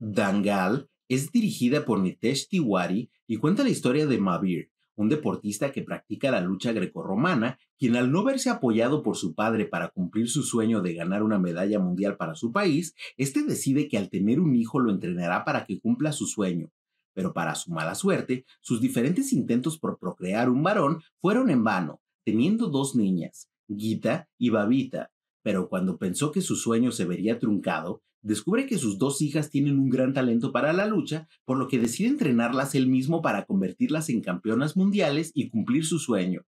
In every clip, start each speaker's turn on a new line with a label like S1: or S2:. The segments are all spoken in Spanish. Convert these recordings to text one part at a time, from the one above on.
S1: Dangal es dirigida por Nitesh Tiwari y cuenta la historia de Mavir, un deportista que practica la lucha grecorromana, quien al no verse apoyado por su padre para cumplir su sueño de ganar una medalla mundial para su país, este decide que al tener un hijo lo entrenará para que cumpla su sueño. Pero para su mala suerte, sus diferentes intentos por procrear un varón fueron en vano, teniendo dos niñas, Gita y Babita, pero cuando pensó que su sueño se vería truncado, descubre que sus dos hijas tienen un gran talento para la lucha, por lo que decide entrenarlas él mismo para convertirlas en campeonas mundiales y cumplir su sueño.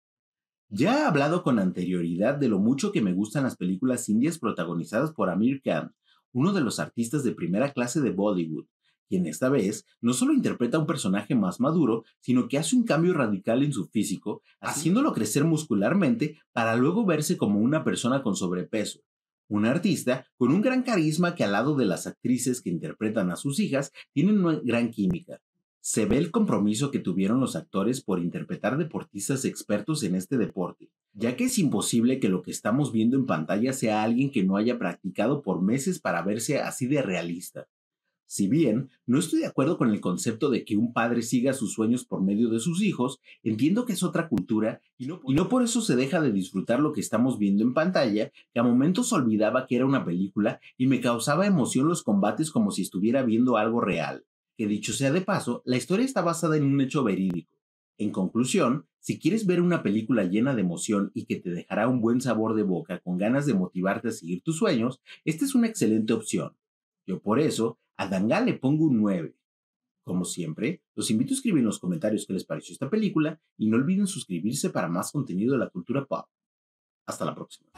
S1: Ya he hablado con anterioridad de lo mucho que me gustan las películas indias protagonizadas por Amir Khan, uno de los artistas de primera clase de Bollywood, quien esta vez no solo interpreta un personaje más maduro, sino que hace un cambio radical en su físico, haciéndolo crecer muscularmente para luego verse como una persona con sobrepeso. Un artista con un gran carisma que al lado de las actrices que interpretan a sus hijas tienen una gran química. Se ve el compromiso que tuvieron los actores por interpretar deportistas expertos en este deporte, ya que es imposible que lo que estamos viendo en pantalla sea alguien que no haya practicado por meses para verse así de realista. Si bien no estoy de acuerdo con el concepto de que un padre siga sus sueños por medio de sus hijos, entiendo que es otra cultura y no, por eso se deja de disfrutar lo que estamos viendo en pantalla, que a momentos olvidaba que era una película y me causaba emoción los combates como si estuviera viendo algo real. Que dicho sea de paso, la historia está basada en un hecho verídico. En conclusión, si quieres ver una película llena de emoción y que te dejará un buen sabor de boca con ganas de motivarte a seguir tus sueños, esta es una excelente opción. Yo por eso a Dangal le pongo un 9. Como siempre, los invito a escribir en los comentarios qué les pareció esta película y no olviden suscribirse para más contenido de la cultura pop. Hasta la próxima.